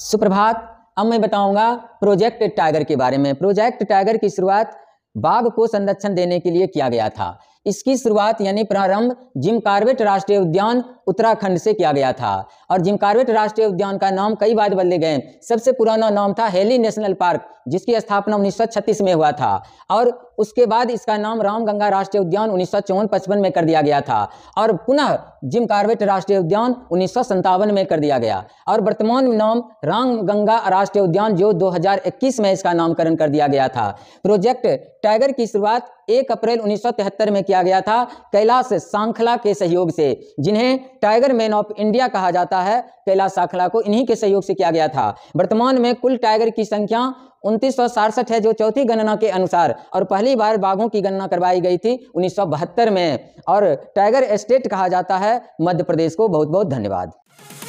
सुप्रभात अब मैं बताऊंगा प्रोजेक्ट टाइगर के बारे में प्रोजेक्ट टाइगर की शुरुआत बाघ को संरक्षण देने के लिए किया गया था इसकी शुरुआत यानी प्रारंभ जिम कार्बेट राष्ट्रीय उद्यान उत्तराखंड से किया गया था और जिम कार्बेट राष्ट्रीय उद्यान का नाम कई बार बदले गए सबसे पुराना नाम था हेली नेशनल पार्क जिसकी स्थापना 1936 में हुआ था और उसके बाद इसका नाम रामगंगा राष्ट्रीय उद्यान उन्नीस सौ में कर दिया गया था और पुनः जिम कार्बेट राष्ट्रीय उद्यान उन्नीस में कर दिया गया और वर्तमान नाम रामगंगा राष्ट्रीय उद्यान जो इक्कीस में इसका नामकरण कर दिया गया था प्रोजेक्ट टाइगर की शुरुआत 1 अप्रैल 1973 में किया गया था कैलाश सांखला के सहयोग से जिन्हें टाइगर मैन ऑफ इंडिया कहा जाता है कैलाश सांखला को इन्हीं के सहयोग से किया गया था वर्तमान में कुल टाइगर की संख्या उनतीस है जो चौथी गणना के अनुसार और पहली बार बाघों की गणना करवाई गई थी उन्नीस में और टाइगर स्टेट कहा जाता है मध्य प्रदेश को बहुत बहुत धन्यवाद